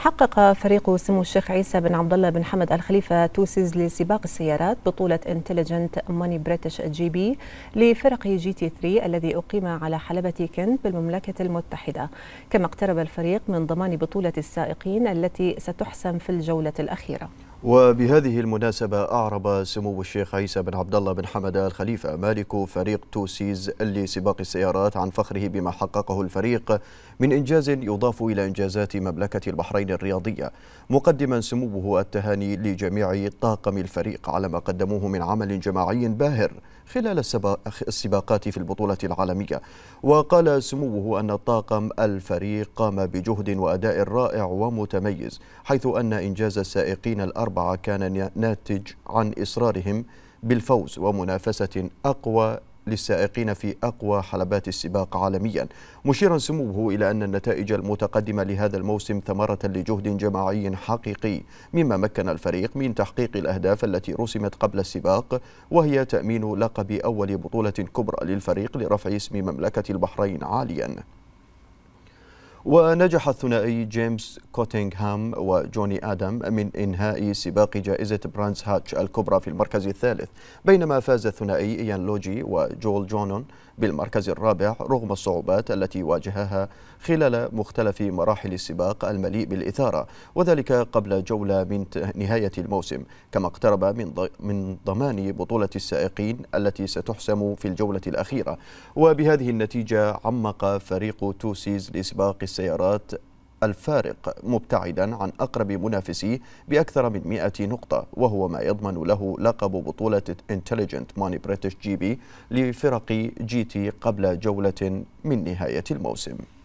حقق فريق سمو الشيخ عيسى بن عبد الله بن حمد الخليفه توسيز لسباق السيارات بطوله انتليجنت ماني بريتش جي بي لفرق جي تي 3 الذي اقيم على حلبه كنت بالمملكه المتحده كما اقترب الفريق من ضمان بطوله السائقين التي ستحسم في الجوله الاخيره وبهذه المناسبة أعرب سمو الشيخ عيسى بن عبد الله بن حمد الخليفة مالك فريق توسيز لسباق السيارات عن فخره بما حققه الفريق من إنجاز يضاف إلى إنجازات مملكة البحرين الرياضية مقدما سموه التهاني لجميع طاقم الفريق على ما قدموه من عمل جماعي باهر خلال السباقات في البطولة العالمية وقال سموه أن طاقم الفريق قام بجهد وأداء رائع ومتميز حيث أن إنجاز السائقين الأربعة الأربعة كان ناتج عن إصرارهم بالفوز ومنافسة أقوى للسائقين في أقوى حلبات السباق عالميا مشيرا سموه إلى أن النتائج المتقدمة لهذا الموسم ثمرة لجهد جماعي حقيقي مما مكن الفريق من تحقيق الأهداف التي رسمت قبل السباق وهي تأمين لقب أول بطولة كبرى للفريق لرفع اسم مملكة البحرين عاليا ونجح الثنائي جيمس كوتينغهام وجوني آدم من إنهاء سباق جائزة برانس هاتش الكبرى في المركز الثالث بينما فاز الثنائي إيان لوجي وجول جونون بالمركز الرابع رغم الصعوبات التي واجهها خلال مختلف مراحل السباق المليء بالإثارة وذلك قبل جولة من نهاية الموسم كما اقترب من من ضمان بطولة السائقين التي ستحسم في الجولة الأخيرة وبهذه النتيجة عمق فريق توسيز لسباق السيارات الفارق مبتعدا عن أقرب منافسيه بأكثر من 100 نقطة وهو ما يضمن له لقب بطولة انتليجنت ماني بريتش جي بي لفرق جي تي قبل جولة من نهاية الموسم